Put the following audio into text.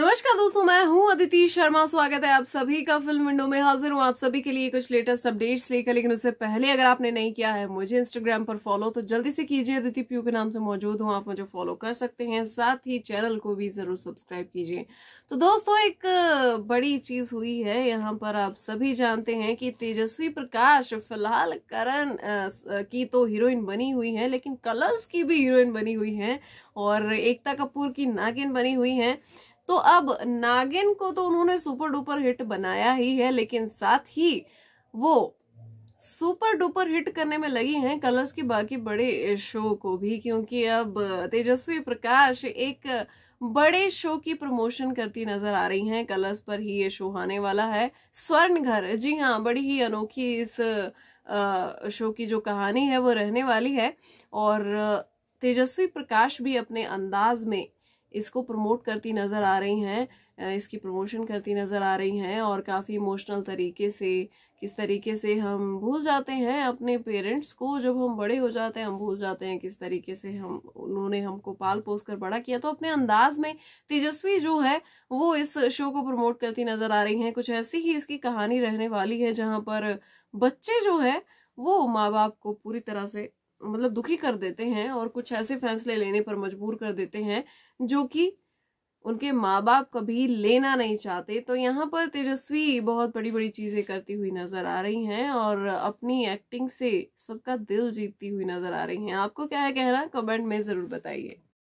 नमस्कार दोस्तों मैं हूं अदिति शर्मा स्वागत है आप सभी का फिल्म विंडो में हाजिर हूं आप सभी के लिए कुछ लेटेस्ट अपडेट्स लेकर लेकिन उससे पहले अगर आपने नहीं किया है मुझे इंस्टाग्राम पर फॉलो तो जल्दी से कीजिए अदिति प्यू के नाम से मौजूद हूं आप मुझे फॉलो कर सकते हैं साथ ही चैनल को भी जरूर सब्सक्राइब कीजिए तो दोस्तों एक बड़ी चीज हुई है यहाँ पर आप सभी जानते हैं कि तेजस्वी प्रकाश फिलहाल करण की तो हीरोइन बनी हुई है लेकिन कलर्स की भी हीरोइन बनी हुई है और एकता कपूर की नागिन बनी हुई है तो अब नागिन को तो उन्होंने सुपर डुपर हिट बनाया ही है लेकिन साथ ही वो सुपर डुपर हिट करने में लगी हैं कलर्स के बाकी बड़े शो को भी क्योंकि अब तेजस्वी प्रकाश एक बड़े शो की प्रमोशन करती नजर आ रही हैं कलर्स पर ही ये शो आने वाला है स्वर्ण घर जी हाँ बड़ी ही अनोखी इस शो की जो कहानी है वो रहने वाली है और तेजस्वी प्रकाश भी अपने अंदाज में इसको प्रमोट करती नज़र आ रही हैं इसकी प्रमोशन करती नज़र आ रही हैं और काफ़ी इमोशनल तरीके से किस तरीके से हम भूल जाते हैं अपने पेरेंट्स को जब हम बड़े हो जाते हैं हम भूल जाते हैं किस तरीके से हम उन्होंने हमको पाल पोस कर बड़ा किया तो अपने अंदाज में तेजस्वी जो है वो इस शो को प्रमोट करती नज़र आ रही हैं कुछ ऐसी ही इसकी कहानी रहने वाली है जहाँ पर बच्चे जो है वो माँ बाप को पूरी तरह से मतलब दुखी कर देते हैं और कुछ ऐसे फैसले लेने पर मजबूर कर देते हैं जो कि उनके माँ बाप कभी लेना नहीं चाहते तो यहाँ पर तेजस्वी बहुत बड़ी बड़ी चीज़ें करती हुई नज़र आ रही हैं और अपनी एक्टिंग से सबका दिल जीतती हुई नज़र आ रही हैं आपको क्या है कहना कमेंट में ज़रूर बताइए